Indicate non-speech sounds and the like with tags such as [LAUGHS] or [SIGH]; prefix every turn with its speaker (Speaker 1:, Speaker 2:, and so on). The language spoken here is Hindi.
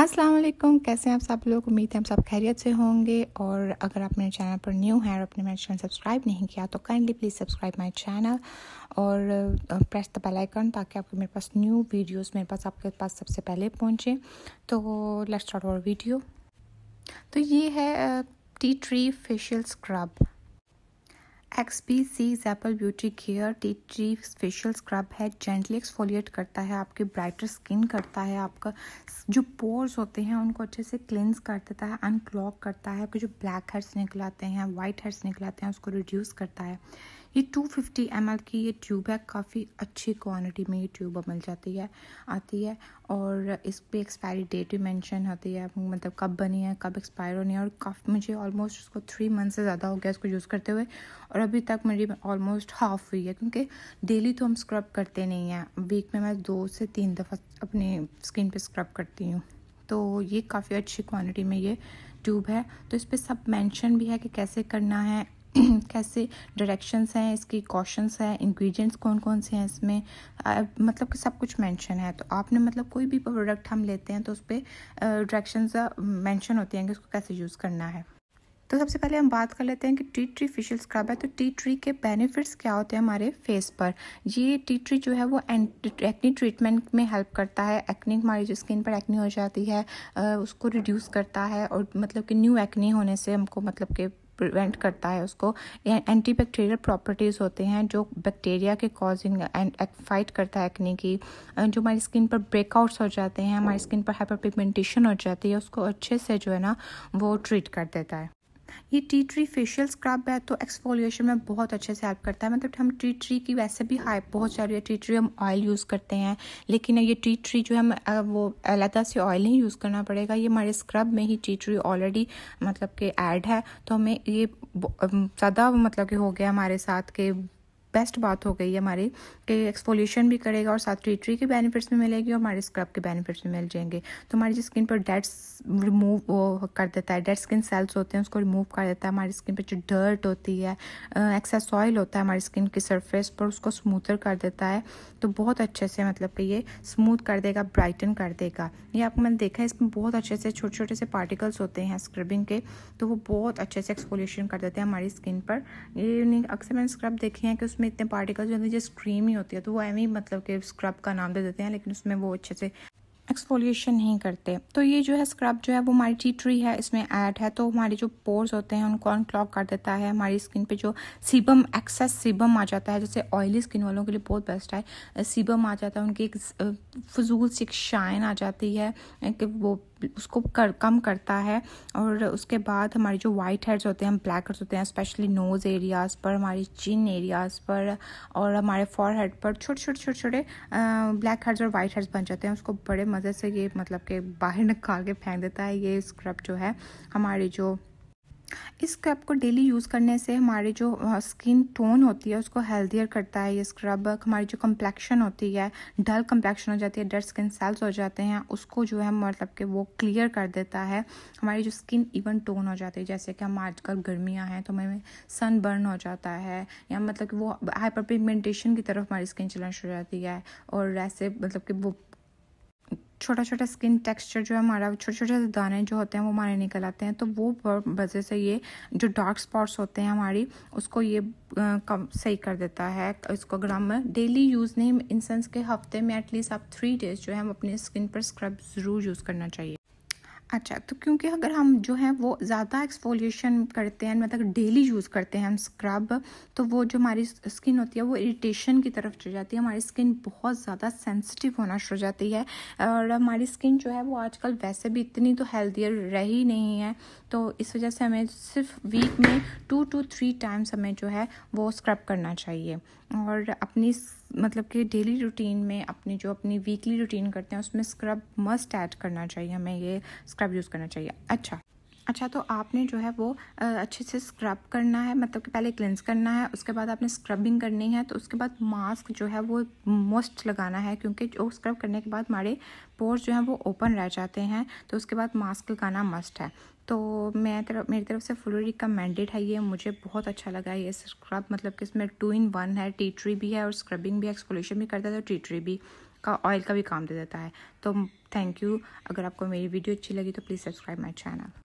Speaker 1: अस्सलाम वालेकुम कैसे हैं आप सब लोग उम्मीद है हम सब खैरियत से होंगे और अगर आप मेरे चैनल पर न्यू हैं और अपने मेरे चैनल सब्सक्राइब नहीं किया तो kindly please subscribe my channel और प्रेस द बेल आइकन ताकि आपके मेरे पास न्यू वीडियोस मेरे पास आपके पास सबसे पहले पहुँचें तो लेट्स स्टार्ट आवर वीडियो तो ये है टी ट्री फेशियल स्क्रब एक्सपी सी जैपल beauty care tea tree facial scrub है जेंटली एक्सफोलिएट करता है आपकी ब्राइटर स्किन करता है आपका जो पोर्स होते हैं उनको अच्छे से क्लिनस कर देता है अनक्लॉक करता है आपके जो ब्लैक हेड्स निकलाते हैं वाइट हेड्स निकलाते हैं उसको रिड्यूस करता है ये 250 फिफ्टी की ये ट्यूब है काफ़ी अच्छी क्वालिटी में ये ट्यूब मिल जाती है आती है और इस पर एक्सपायरी डेट भी मेंशन आती है मतलब कब बनी है कब एक्सपायर होनी है और काफ़ी मुझे ऑलमोस्ट उसको थ्री मंथ से ज़्यादा हो गया इसको यूज़ करते हुए और अभी तक मेरी ऑलमोस्ट हाफ हुई है क्योंकि डेली तो हम स्क्रब करते नहीं हैं वीक में मैं दो से तीन दफ़ा अपनी स्किन पर स्क्रब करती हूँ तो ये काफ़ी अच्छी क्वालिटी में ये ट्यूब है तो इस पर सब मैंशन भी है कि कैसे करना है [CLEARS THROAT] कैसे डायरेक्शंस हैं इसके कॉशंस हैं इंग्रेडिएंट्स कौन कौन से हैं इसमें आ, मतलब कि सब कुछ मेंशन है तो आपने मतलब कोई भी प्रोडक्ट हम लेते हैं तो उस पर डायरेक्शन मैंशन होती हैं कि उसको कैसे यूज़ करना है तो सबसे पहले हम बात कर लेते हैं कि टी ट्री फेशियल स्क्रब है तो टी ट्री के बेनिफिट्स क्या होते हैं हमारे फेस पर ये टी ट्री जो है वो एक्नी ट्रीटमेंट में हेल्प करता है एक्नी हमारी जो स्किन पर एक्नी हो जाती है उसको रिड्यूस करता है और मतलब कि न्यू एक्नी होने से हमको मतलब कि प्रिवेंट करता है उसको एंटी बैक्टीरियल प्रॉपर्टीज़ होते हैं जो बैक्टीरिया के कॉजिंग एंड फाइट करता है एक्ने की जो हमारी स्किन पर ब्रेकआउट्स हो जाते हैं हमारी स्किन पर हाइपर पिगमेंटेशन हो जाती है उसको अच्छे से जो है ना वो ट्रीट कर देता है ये टी ट्री फेशियल स्क्रब है तो एक्सफोलिएशन में बहुत अच्छे से हेल्प करता है मतलब हम टी ट्री की वैसे भी हाइप बहुत सारी है टी ट्री हम ऑयल यूज़ करते हैं लेकिन ये टी ट्री जो है वो अलहदा से ऑयल नहीं यूज़ करना पड़ेगा ये हमारे स्क्रब में ही टी ट्री ऑलरेडी मतलब कि ऐड है तो हमें ये ज़्यादा मतलब कि हो गया हमारे साथ के बेस्ट बात हो गई हमारी कि एक्सफोलिएशन भी करेगा और साथ ट्रीटरी के बेनिफिट्स भी मिलेगी और हमारे स्क्रब के बेनिफिट्स भी मिल जाएंगे तो हमारी जो स्किन पर डेड रिमूव कर देता है डेड स्किन सेल्स होते हैं उसको रिमूव कर देता है हमारी स्किन पर जो डर्ट होती है एक्सेस ऑयल होता है हमारी स्किन की सरफेस पर उसको स्मूथर कर देता है तो बहुत अच्छे से मतलब कि ये स्मूथ कर देगा ब्राइटन कर देगा ये आपको मैंने देखा है इसमें बहुत अच्छे से छोटे छोटे से पार्टिकल्स होते हैं स्क्रबिंग के तो वो बहुत अच्छे से एक्सफोलिएशन कर देते हैं हमारी स्किन पर ये अक्सर मैंने स्क्रब देखे हैं कि उसमें इतने पार्टिकल्स होते हैं जस्ट क्रीम ही होती है तो वो एवं ही मतलब कि स्क्रब का नाम दे देते हैं लेकिन उसमें वो अच्छे से एक्सफोलिएशन नहीं करते तो ये जो है स्क्रब जो है वो हमारी टी ट्री है इसमें ऐड है तो हमारे जो पोर्स होते हैं उनको अनक्लॉक कर देता है हमारी स्किन पे जो सीबम एक्सेस सीबम आ जाता है जैसे ऑयली स्किन वालों के लिए बहुत बेस्ट है सीबम आ जाता है उनकी एक फजूल सी एक शाइन आ जाती है कि वो उसको कर कम करता है और उसके बाद हमारी जो वाइट हेड्स होते हैं हम ब्लैक हेड्स होते हैं स्पेशली नोज़ एरियाज़ पर हमारी चिन एरियाज़ पर और हमारे फॉर हेड पर छोटे छोटे छोटे छोटे ब्लैक हेड्स और वाइट हेड्स बन जाते हैं उसको बड़े मज़े से ये मतलब के बाहर [LAUGHS] निकाल के फेंक देता है ये स्क्रब जो है हमारी जो इस स्क्रब को डेली यूज़ करने से हमारी जो स्किन टोन होती है उसको हेल्दियर करता है ये स्क्रब हमारी जो कम्प्लेक्शन होती है डल कम्प्लेक्शन हो जाती है डर स्किन सेल्स हो जाते हैं उसको जो है मतलब कि वो क्लियर कर देता है हमारी जो स्किन इवन टोन हो जाती है जैसे कि हम आजकल गर्मियाँ हैं तो हमें सन बर्न हो जाता है या मतलब कि वो हाइपर पिगमेंटेशन की तरफ हमारी स्किन चलना शुरू हो जाती है और ऐसे मतलब कि वो छोटा छोटा स्किन टेक्सचर जो है हमारा छोटे छोटे दाने जो होते हैं वो हमारे निकल आते हैं तो वो वजह से ये जो डार्क स्पॉट्स होते हैं हमारी उसको ये कम सही कर देता है इसको अगर हम डेली यूज़ नहीं इन सेंस के हफ्ते में एटलीस्ट आप थ्री डेज जो है हम अपने स्किन पर स्क्रब ज़रूर यूज़ करना चाहिए अच्छा तो क्योंकि अगर हम जो है वो ज़्यादा एक्सफोलिएशन करते हैं मतलब डेली यूज़ करते हैं हम स्क्रब तो वो जो हमारी स्किन होती है वो इरिटेशन की तरफ चल जाती है हमारी स्किन बहुत ज़्यादा सेंसिटिव होना शुरू हो जाती है और हमारी स्किन जो है वो आजकल वैसे भी इतनी तो हेल्दियर रही नहीं है तो इस वजह से हमें सिर्फ वीक में टू टू थ्री टाइम्स हमें जो है वो स्क्रब करना चाहिए और अपनी मतलब कि डेली रूटीन में अपनी जो अपनी वीकली रूटीन करते हैं उसमें स्क्रब मस्ट ऐड करना चाहिए हमें ये स्क्रब यूज़ करना चाहिए अच्छा अच्छा तो आपने जो है वो अच्छे से स्क्रब करना है मतलब कि पहले क्लेंस करना है उसके बाद आपने स्क्रबिंग करनी है तो उसके बाद मास्क जो है वो मोस्ट लगाना है क्योंकि जो स्क्रब करने के बाद हमारे पोर्स जो हैं वो ओपन रह जाते हैं तो उसके बाद मास्क लगाना मस्ट है तो मैं तरफ मेरी तरफ से फुल रिकमेंडेड है ये मुझे बहुत अच्छा लगा ये स्क्रब मतलब कि इसमें टू इन वन है टी ट्री भी है और स्क्रबिंग भी एक्सपोलेशन भी करता है तो टी ट्री भी का ऑयल का भी काम दे देता है तो थैंक यू अगर आपको मेरी वीडियो अच्छी लगी तो प्लीज़ सब्सक्राइब माई चैनल